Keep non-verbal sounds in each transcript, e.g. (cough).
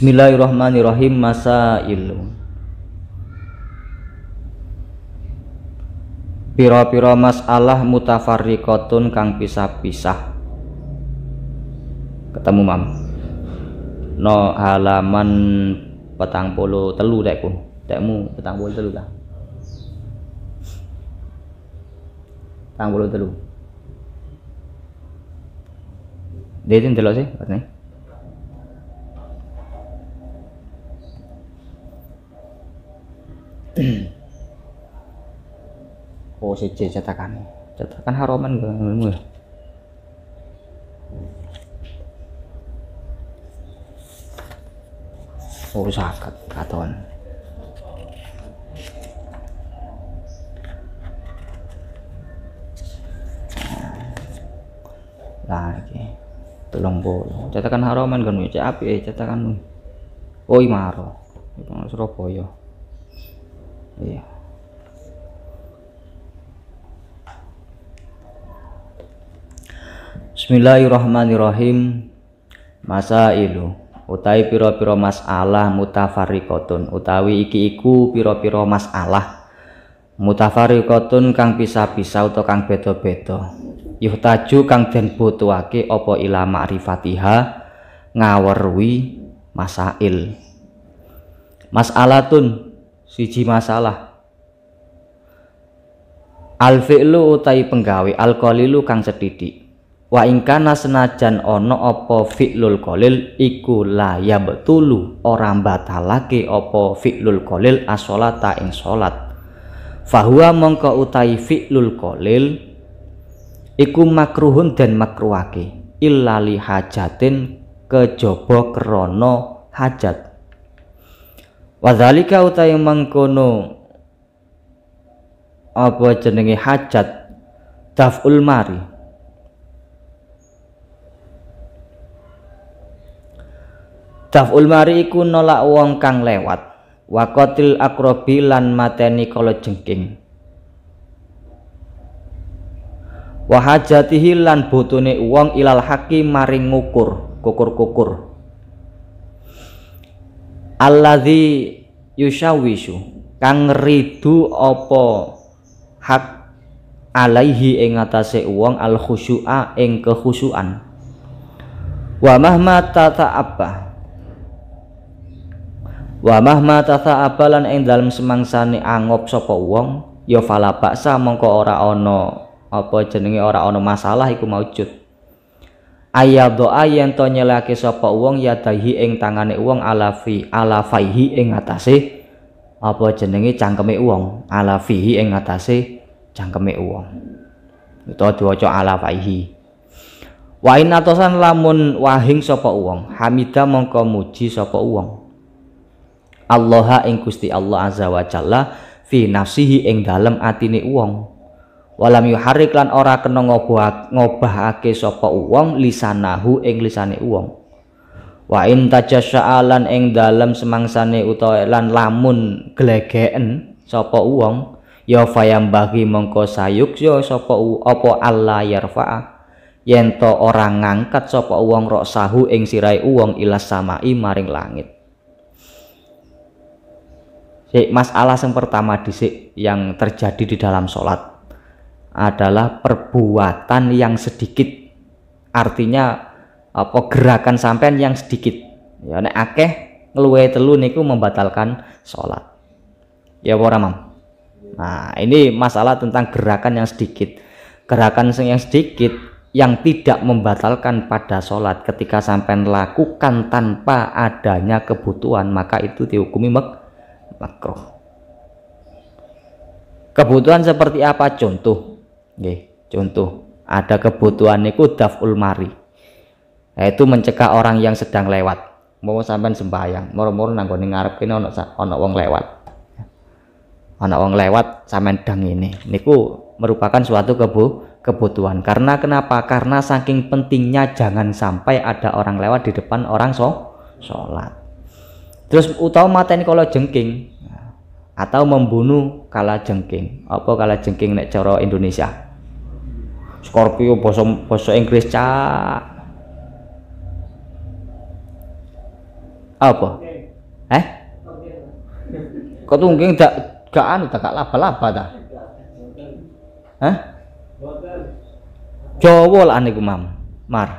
Bismillahirrahmanirrahim ilmu. Piro-piro masalah mutafarriqatun kang pisah-pisah Ketemu mam No halaman petang polo telu dekku Dekmu petang polo telu lah Petang polo telu Dia itu telo sih katanya (clears throat) oh CC cetakan cetakan haroman gue oh sakit katon lagi tolong bolu cetakan haroman kan cek api eh, cetakan oi maro Surabaya iya Bismillahirrahmanirrahim Masailu utawi pira-pira masalah mutafarriqatun utawi iki iku pira-pira masalah mutafarriqatun kang pisah-pisah utawa kang beda-beda yuhtaju kang den butuhake apa ila ma'rifatiha ngawerwi masail masalatun siji masalah al fi'lu utai penggawe al qalilu kang sedidik wa ingkana senajan ono opo fi'lul kolil iku ya betulu orang batalake opo fi'lul kolil asolata ing solat fahuwa mongko utai fi'lul kolil iku makruhun dan makruhake illa li hajatin kejaba krono hajat wadzalika utai mengkono apa jenenge hajat daful mari daful mari iku nolak wong kang lewat wakotil akrobi lan mateni kala jengking wahajatihi lan butune wong ilal haki maring ngukur kukur-kukur alladzi yusyawishu kang ridu apa hak alaihi ing atase wong al khusyu'a ing kekhusyuan wa mahma tata apa wa mahma tata Lan ing dalem semangsane angop sapa wong ya fala mongko ora ana apa jenenge ora ana masalah iku maujud Ayat doa yang to nyelake sapa wong ya dahi ing tangane wong alafi alafaihi ing atase apa jenenge cangkeme wong alafihi ing atase cangkeme wong utawa diwaca alafaihi wa in atosan lamun wahing sapa wong hamida mongko muji sapa wong Allaha ing Gusti Allah azza wa jalla fi nafsihi ing dalem atine wong walam yuharik lan ora kena ngobah ngobahake sapa wong lisanahu ing lisane wong wa in tajassa'alan ing dalem semangsane utawa lan lamun glegeken sapa wong ya fayam bagi mongko sayuk ya sapa apa Allah yarfa'a yen to ora ngangkat sapa wong rok sahu ing sirai wong ilas samai maring langit Sik, masalah yang pertama disik yang terjadi di dalam sholat adalah perbuatan yang sedikit artinya apa gerakan sampean yang sedikit ya nek akeh ngeluwe telu niku membatalkan sholat ya ora mam nah ini masalah tentang gerakan yang sedikit gerakan yang sedikit yang tidak membatalkan pada sholat ketika sampean lakukan tanpa adanya kebutuhan maka itu dihukumi mak makruh kebutuhan seperti apa contoh Oke, contoh ada kebutuhan niku daful mari. Yaitu mencegah orang yang sedang lewat. Mau sampean sembahyang, moro-moro nang gone ngarep kene ono uang wong lewat. ono wong lewat sampean dang ini. Niku merupakan suatu kebu kebutuhan. Karena kenapa? Karena saking pentingnya jangan sampai ada orang lewat di depan orang so sholat. Terus utama mateni kalau jengking atau membunuh kala jengking. Apa kala jengking nek cara Indonesia? Scorpio bosom bosom Inggris cak apa eh kok tuh mungkin gak gak anu tak gak laba-laba dah eh Jawa lah gumam mam mar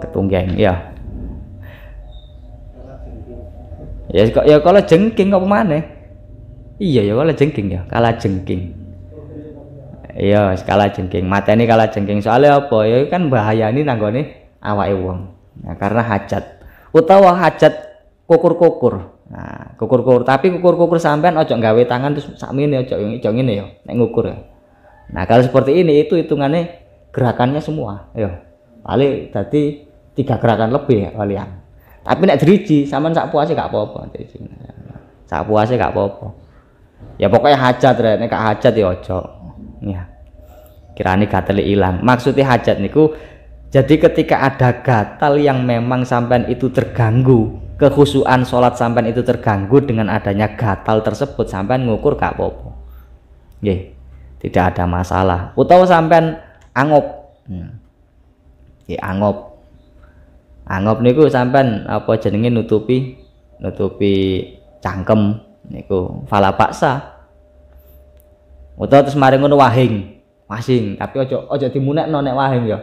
ketunggeng iya. ya ya kok ya kalau jengking kok mana iya ya kalau jengking ya kalah jengking iya skala jengking ini kalah jengking soalnya apa ya kan bahaya ini nanggone awak wong nah, karena hajat utawa hajat kukur-kukur nah kukur-kukur tapi kukur-kukur sampean ojo gawe tangan terus ini ojo ojo nih. ya neng ngukur ya nah kalau seperti ini itu hitungannya gerakannya semua ya paling tadi tiga gerakan lebih ya kalian tapi nek driji sampean sak puasnya gak apa-apa sak puasnya gak apa-apa ya pokoknya hajat rek Neng gak hajat ya ojo ya kirani gatal hilang maksudnya hajat niku jadi ketika ada gatal yang memang sampean itu terganggu kekhusuan sholat sampean itu terganggu dengan adanya gatal tersebut sampean ngukur gak apa-apa tidak ada masalah utawa sampean angop ya angop angop niku sampean apa jenenge nutupi nutupi cangkem niku falapaksa paksa Utawa terus mari ngono wahing. Wahing, tapi ojo ojo dimunekno nek wahing ya.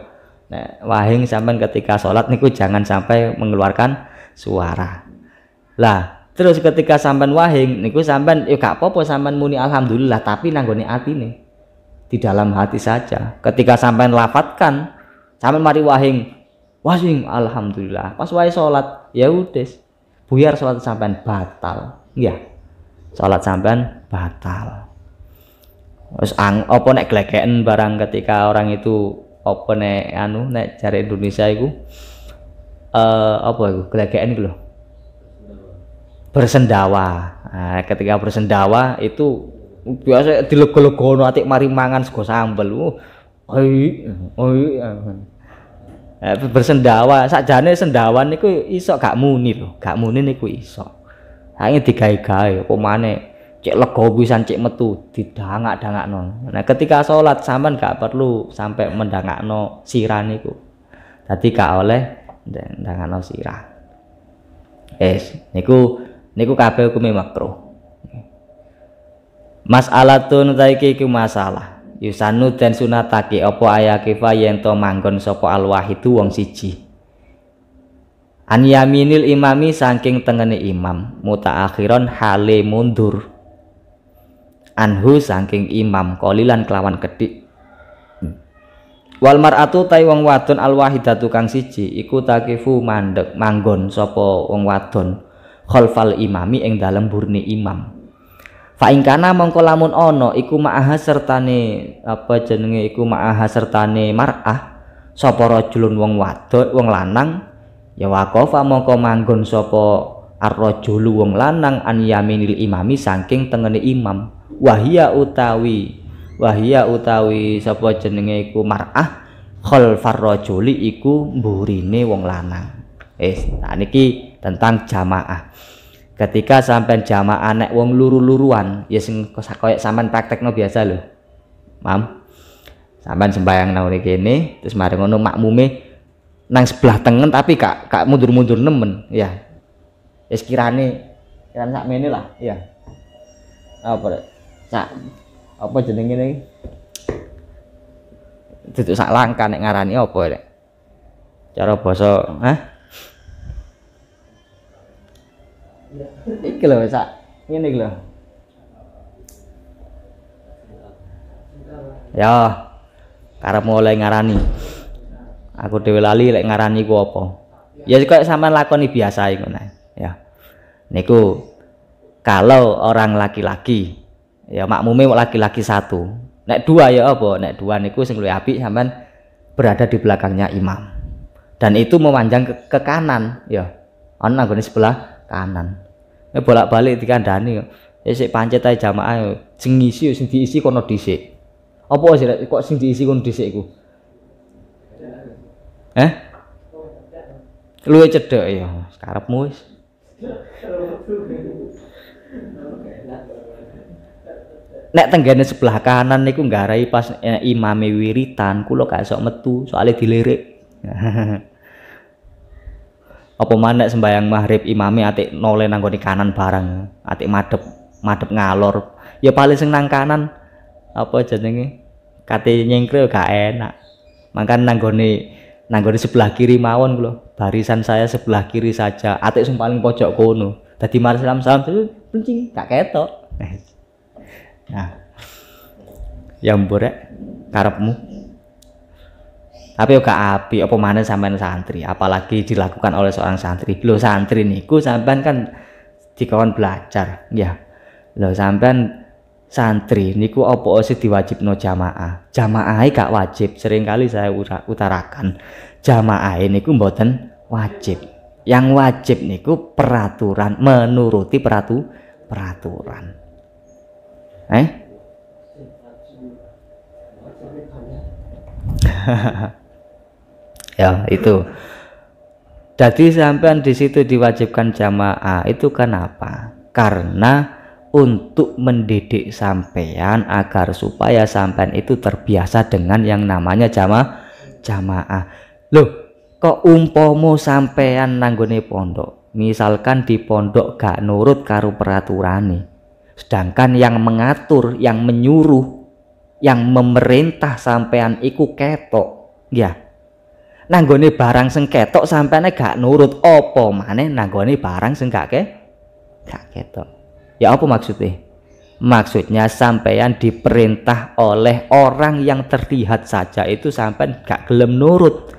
Nek wahing sampean ketika sholat niku jangan sampai mengeluarkan suara. Lah, terus ketika sampean wahing niku sampean ya gak apa-apa sampean muni alhamdulillah tapi hati nih, Di dalam hati saja. Ketika sampean lafatkan, sampean mari wahing. Wahing alhamdulillah. Pas wae sholat ya udes. Buyar sholat sampean batal. ya, Sholat sampean batal terus ang opo nek glegeken barang ketika orang itu opo nek anu nek cari Indonesia itu eh uh, apa itu glegeken itu loh bersendawa nah, ketika bersendawa itu biasa dilego-legono atik mari mangan sego sambel oi oi nah, bersendawa sakjane sendawan niku iso gak muni lho gak muni niku iso saiki digawe-gawe opo maneh cek lego bisa cek metu didangak non. Nah, ketika sholat saman gak perlu sampai no sirah niku. tadi gak oleh no sirah. Es, niku niku hukumnya makro Masalah tun taiki iku masalah. Yusanu dan Sunataki opo ayakifa yento to manggon alwah itu wong siji. An yaminil imami saking tengene imam muta akhiron hale mundur anhu saking imam kolilan kelawan kedik wal mar'atu tai wong wadon al wahidatu kang siji iku takifu mandek manggon sapa wong wadon khalfal imami ing dalem burni imam fa ingkana mongko lamun ana iku ma'aha sertane apa jenenge iku ma'aha sertane mar'ah sapa rajulun wong wadon wong lanang ya waqafa mongko manggon sapa ar-rajulu wong lanang an yaminil imami saking tengene imam wahia utawi wahia utawi sapa jenenge iku mar'ah khalfar farrajuli iku mburine wong lanang eh nah niki tentang jamaah ketika sampai jamaah nek wong luru-luruan ya sing kaya sampean praktekno biasa lho mam sampean sembayang nang kene terus mari ngono makmume nang sebelah tengen tapi kak kak mundur-mundur nemen iya. ya es kirane kirane sak lah ya apa sak apa jenenge ini itu sak langka nek ngarani apa nek cara basa hah iki lho sak ngene iki lho ya karep mulai ngarani aku dhewe lali lek ngarani ku apa ya kok sampean lakoni biasa iku ya niku kalau orang laki-laki ya makmume laki-laki satu nek dua ya apa nek dua niku sing luwih apik sampean berada di belakangnya imam dan itu memanjang ke, ke kanan ya ana nggone sebelah kanan ya bolak-balik dikandani ya, ya sik pancet ae jamaah ya. sing ngisi ya, sing diisi kono dhisik apa sih kok sing diisi kono dhisik iku eh luwe cedek ya karepmu wis nek tenggane sebelah kanan niku nggarai pas e, imame wiritan kula gak sok metu soalnya dilirik (laughs) apa mana sembahyang maghrib imame atik noleh nang kanan barang atik madep madep ngalor ya paling sing nang kanan apa jenenge kate nyengkre gak enak makan nanggone nanggone sebelah kiri mawon kula barisan saya sebelah kiri saja atik sing paling pojok kono tadi mari salam salam pencing gak ketok (laughs) Nah. Ya mburek karepmu. Tapi juga api apa mana sampean santri, apalagi dilakukan oleh seorang santri. Lo santri niku sampean kan dikawan belajar, ya. Lo sampean santri niku apa sih no jamaah. Jamaah e gak wajib, seringkali saya utarakan. Jamaah ini e ku mboten wajib. Yang wajib niku peraturan, menuruti peratu peraturan eh (laughs) ya itu jadi sampean di situ diwajibkan jamaah itu kenapa karena untuk mendidik sampean agar supaya sampean itu terbiasa dengan yang namanya jamaah jamaah loh kok umpomo sampean nanggone pondok misalkan di pondok gak nurut karo peraturan nih Sedangkan yang mengatur, yang menyuruh, yang memerintah sampean iku ketok. Ya. Nanggone barang sengketok, ketok sampeane gak nurut opo maneh nanggone barang sing gak ke ketok. Ya apa maksudnya? Maksudnya sampean diperintah oleh orang yang terlihat saja itu sampean gak gelem nurut.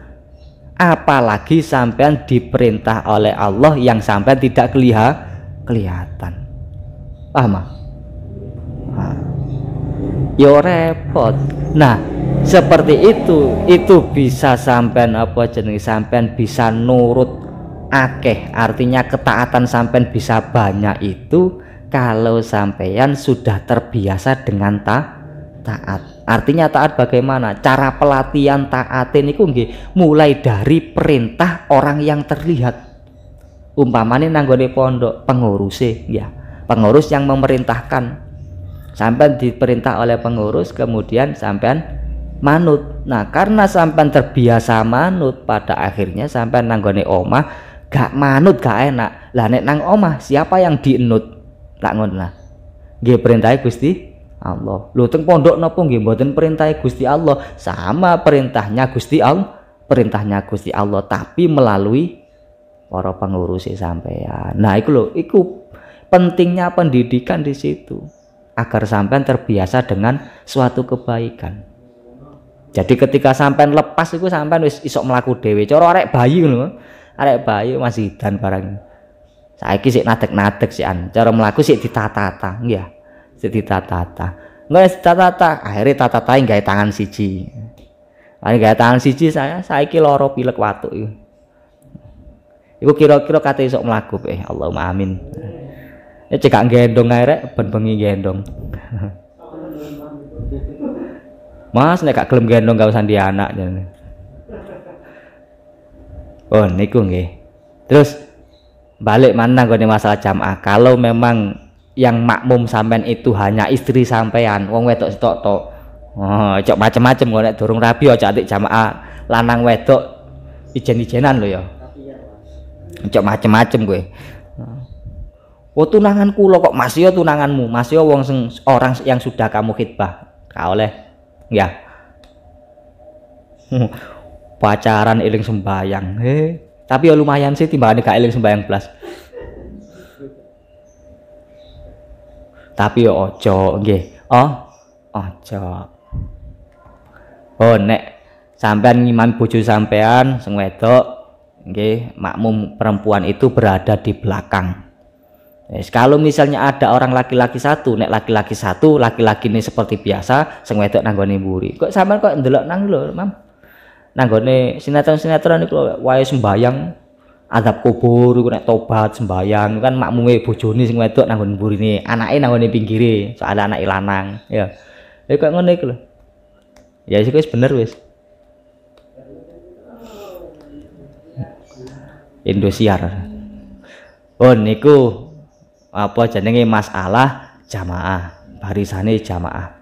Apalagi sampean diperintah oleh Allah yang sampean tidak kelihatan paham ah yo repot nah seperti itu itu bisa sampean apa jenis sampean bisa nurut akeh artinya ketaatan sampean bisa banyak itu kalau sampean sudah terbiasa dengan ta taat artinya taat bagaimana cara pelatihan taat ini kungi mulai dari perintah orang yang terlihat umpamane nanggone pondok pengurusi ya pengurus yang memerintahkan sampai diperintah oleh pengurus kemudian sampean manut nah karena sampean terbiasa manut pada akhirnya sampean nanggone omah gak manut gak enak lah nek nang omah siapa yang dienut tak ngon lah gak perintahe Gusti Allah lu teng pondok nopo gak buatin perintah Gusti Allah sama perintahnya Gusti Allah perintahnya Gusti Allah tapi melalui para pengurus sampean nah itu lo itu pentingnya pendidikan di situ agar sampean terbiasa dengan suatu kebaikan jadi ketika sampean lepas itu sampean wis isok melaku dewe coro arek bayi loh arek bayi masih dan barang saya sik nadek nadek sih an cara melaku sih ditata-tata ya sih ditata-tata nggak ditata-tata akhirnya tata tatae kayak tangan siji Ari kayak tangan siji saya, saya loro pilek watuk. Iku kira-kira kate isok melaku, eh Allahumma amin. Eh cekak gendong ae rek, ben bengi gendong. Mas nek gak gelem gendong gak usah di anak jane. Oh niku nggih. Terus balik mana gue masalah jamaah kalau memang yang makmum sampean itu hanya istri sampean wong wedok sitok tok oh cok macem-macem gue nek durung rapi ya, cak atik jamaah lanang wedok ijen-ijenan lo ya cok macem-macem gue Oh tunangan lo kok masih yo ya tunanganmu, masih yo ya wong sing orang yang sudah kamu hitbah kau oleh. Ya. Hmm. Pacaran eling sembayang. He, eh, tapi ya lumayan sih timbangan gak eling sembayang plus Tapi yo ya ojo nggih. Oh, ojo. Oh nek sampean ngiman bojo sampean sing wedok nggih makmum perempuan itu berada di belakang Yes, kalau misalnya ada orang laki-laki satu, nek laki-laki satu, laki-laki ini seperti biasa, sing wedok nanggone mburi. Kok sampean kok ndelok nang lho, Mam. Nanggone sinetron-sinetron iku wae sembayang azab kubur iku nek tobat sembayang kan makmume bojone sing wedok nanggon Anak anake nanggone pinggire, soalnya anak lanang, ya. Ya kok ngene iku lho. Ya sih wis bener wis. Indosiar. Oh niku apa jenenge masalah jamaah barisane jamaah